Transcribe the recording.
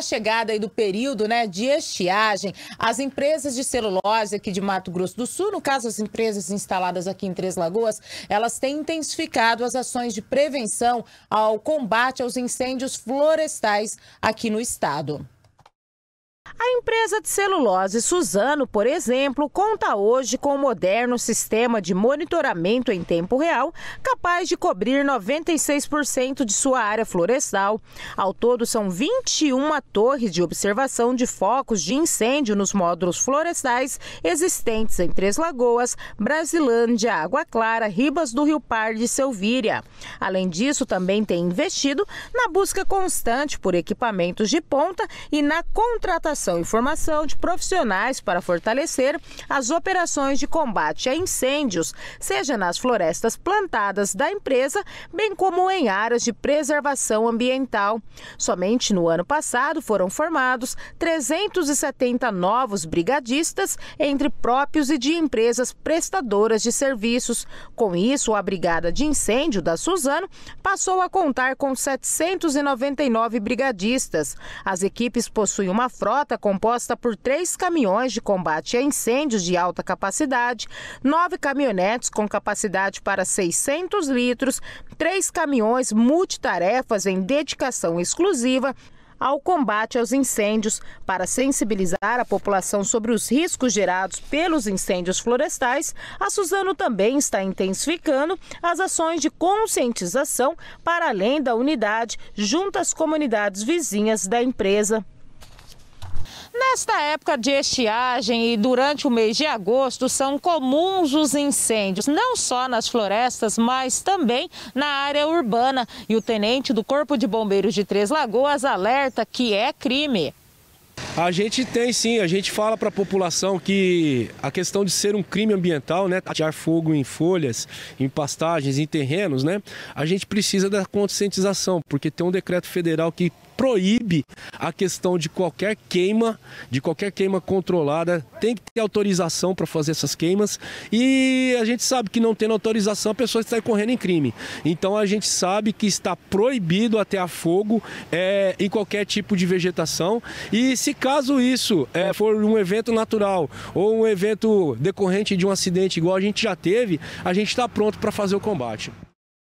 a chegada do período né, de estiagem, as empresas de celulose aqui de Mato Grosso do Sul, no caso as empresas instaladas aqui em Três Lagoas, elas têm intensificado as ações de prevenção ao combate aos incêndios florestais aqui no estado. A empresa de celulose Suzano, por exemplo, conta hoje com um moderno sistema de monitoramento em tempo real, capaz de cobrir 96% de sua área florestal. Ao todo, são 21 torres de observação de focos de incêndio nos módulos florestais existentes em Três Lagoas, Brasilândia, Água Clara, Ribas do Rio Pardo e Selvíria. Além disso, também tem investido na busca constante por equipamentos de ponta e na contratação capacitação e formação de profissionais para fortalecer as operações de combate a incêndios, seja nas florestas plantadas da empresa, bem como em áreas de preservação ambiental. Somente no ano passado foram formados 370 novos brigadistas entre próprios e de empresas prestadoras de serviços. Com isso, a Brigada de Incêndio da Suzano passou a contar com 799 brigadistas. As equipes possuem uma frota composta por três caminhões de combate a incêndios de alta capacidade, nove caminhonetes com capacidade para 600 litros, três caminhões multitarefas em dedicação exclusiva ao combate aos incêndios, para sensibilizar a população sobre os riscos gerados pelos incêndios florestais, a Suzano também está intensificando as ações de conscientização para além da unidade junto às comunidades vizinhas da empresa. Nesta época de estiagem e durante o mês de agosto, são comuns os incêndios, não só nas florestas, mas também na área urbana. E o tenente do Corpo de Bombeiros de Três Lagoas alerta que é crime. A gente tem sim, a gente fala para a população que a questão de ser um crime ambiental, né, atear fogo em folhas, em pastagens, em terrenos, né, a gente precisa da conscientização, porque tem um decreto federal que proíbe a questão de qualquer queima, de qualquer queima controlada. Tem que ter autorização para fazer essas queimas. E a gente sabe que não tendo autorização, a pessoa está correndo em crime. Então a gente sabe que está proibido a fogo é, em qualquer tipo de vegetação. E se caso isso é, for um evento natural ou um evento decorrente de um acidente igual a gente já teve, a gente está pronto para fazer o combate.